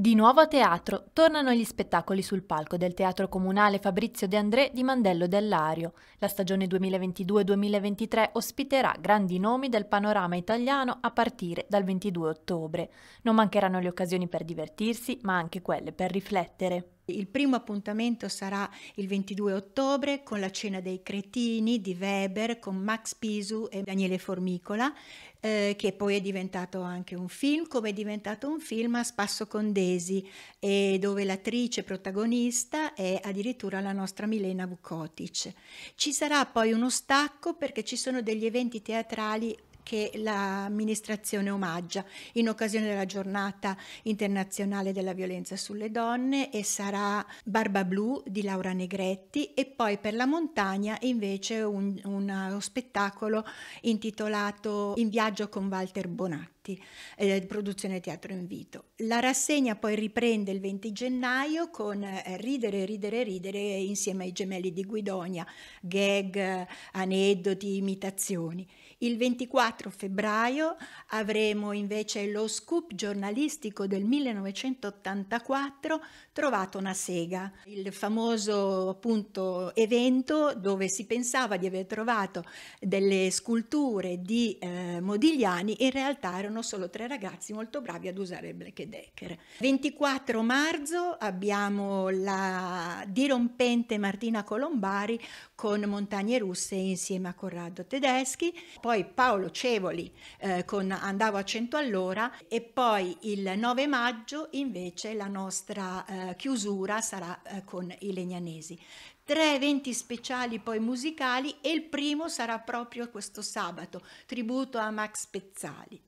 Di nuovo a teatro, tornano gli spettacoli sul palco del Teatro Comunale Fabrizio De André di Mandello dell'Ario. La stagione 2022-2023 ospiterà grandi nomi del panorama italiano a partire dal 22 ottobre. Non mancheranno le occasioni per divertirsi, ma anche quelle per riflettere. Il primo appuntamento sarà il 22 ottobre con la cena dei cretini di Weber con Max Pisu e Daniele Formicola, eh, che poi è diventato anche un film, come è diventato un film a Spasso Condesi, eh, dove l'attrice protagonista è addirittura la nostra Milena Vukotic. Ci sarà poi uno stacco perché ci sono degli eventi teatrali che l'amministrazione omaggia in occasione della giornata internazionale della violenza sulle donne e sarà Barba Blu di Laura Negretti e poi per la montagna invece un, uno spettacolo intitolato In viaggio con Walter Bonacci. Matti, eh, produzione Teatro Invito. La rassegna poi riprende il 20 gennaio con eh, Ridere, Ridere, Ridere insieme ai gemelli di Guidonia, gag, aneddoti, imitazioni. Il 24 febbraio avremo invece lo scoop giornalistico del 1984 Trovato una sega, il famoso appunto evento dove si pensava di aver trovato delle sculture di eh, Modigliani, in realtà erano erano solo tre ragazzi molto bravi ad usare il Black Decker. 24 marzo abbiamo la dirompente Martina Colombari con Montagne Russe insieme a Corrado Tedeschi, poi Paolo Cevoli eh, con Andavo a 100 all'ora e poi il 9 maggio invece la nostra eh, chiusura sarà eh, con i Legnanesi tre eventi speciali poi musicali e il primo sarà proprio questo sabato, tributo a Max Pezzali.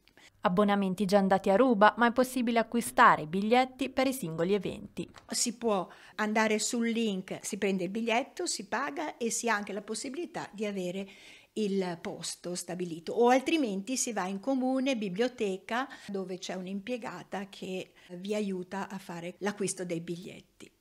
Abbonamenti già andati a ruba, ma è possibile acquistare biglietti per i singoli eventi. Si può andare sul link, si prende il biglietto, si paga e si ha anche la possibilità di avere il posto stabilito o altrimenti si va in comune, biblioteca, dove c'è un'impiegata che vi aiuta a fare l'acquisto dei biglietti.